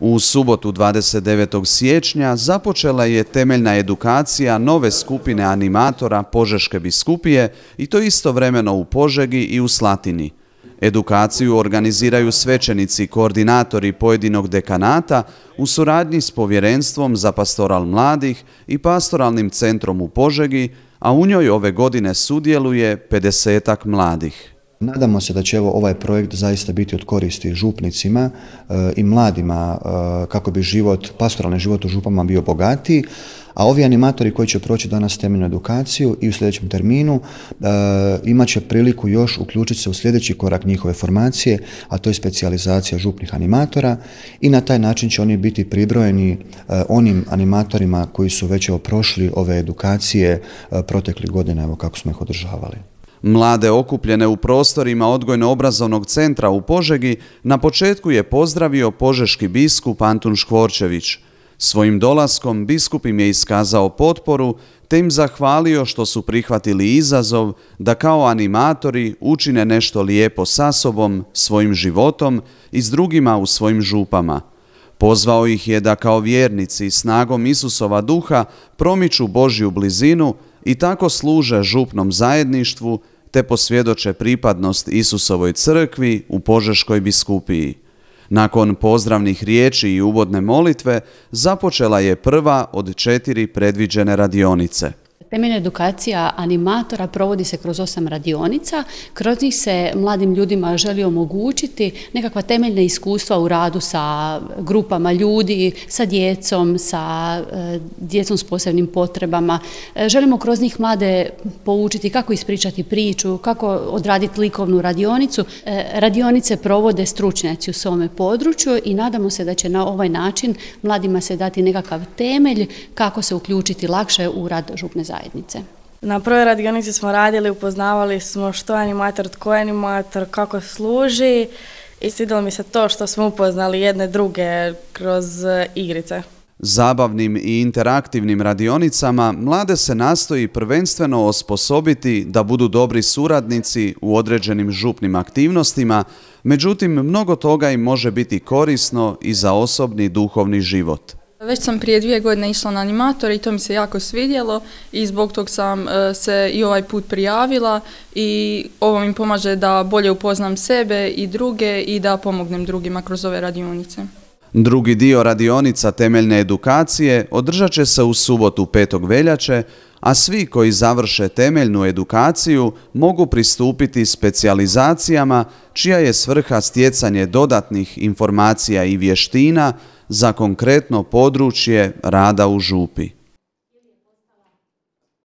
U subotu 29. siječnja započela je temeljna edukacija nove skupine animatora Požeške biskupije i to istovremeno u Požegi i u Slatini. Edukaciju organiziraju svećenici koordinatori pojedinog dekanata u suradnji s Povjerenstvom za pastoral mladih i pastoralnim centrom u Požegi, a u njoj ove godine sudjeluje 50 mladih. Nadamo se da će evo ovaj projekt zaista biti od koristi župnicima e, i mladima e, kako bi život, pastoralni život u župama bio bogatiji, a ovi animatori koji će proći danas temeljnu edukaciju i u sljedećem terminu e, imat će priliku još uključiti se u sljedeći korak njihove formacije, a to je specijalizacija župnih animatora i na taj način će oni biti pribrojeni e, onim animatorima koji su već prošli ove edukacije proteklih godina evo kako smo ih održavali. Mlade okupljene u prostorima odgojno-obrazovnog centra u Požegi na početku je pozdravio požeški biskup Antun Škvorčević. Svojim dolaskom biskup im je iskazao potporu te im zahvalio što su prihvatili izazov da kao animatori učine nešto lijepo sa sobom, svojim životom i s drugima u svojim župama. Pozvao ih je da kao vjernici snagom Isusova duha promiču Božju blizinu i tako služe župnom zajedništvu te posvjedoče pripadnost Isusovoj crkvi u Požeškoj biskupiji. Nakon pozdravnih riječi i uvodne molitve započela je prva od četiri predviđene radionice. Temeljna edukacija animatora provodi se kroz osam radionica. Kroz njih se mladim ljudima želi omogućiti nekakva temeljna iskustva u radu sa grupama ljudi, sa djecom, sa e, djecom s posebnim potrebama. E, želimo kroz njih mlade poučiti kako ispričati priču, kako odraditi likovnu radionicu. E, radionice provode stručnjaci u svome području i nadamo se da će na ovaj način mladima se dati nekakav temelj kako se uključiti lakše u rad župne zajednice zajednice. Na prvoj radionici smo radili, upoznavali smo što je animator, tko je animator, kako služi i svidjelo mi se to što smo upoznali jedne druge kroz e, igrice. Zabavnim i interaktivnim radionicama mlade se nastoji prvenstveno osposobiti da budu dobri suradnici u određenim župnim aktivnostima, međutim mnogo toga im može biti korisno i za osobni duhovni život. Već sam prije dvije godine išla na animator i to mi se jako svidjelo i zbog tog sam e, se i ovaj put prijavila i ovo mi pomaže da bolje upoznam sebe i druge i da pomognem drugima kroz ove radionice. Drugi dio radionica temeljne edukacije održat će se u subotu 5. veljače, a svi koji završe temeljnu edukaciju mogu pristupiti specijalizacijama čija je svrha stjecanje dodatnih informacija i vještina za konkretno područje rada u župi.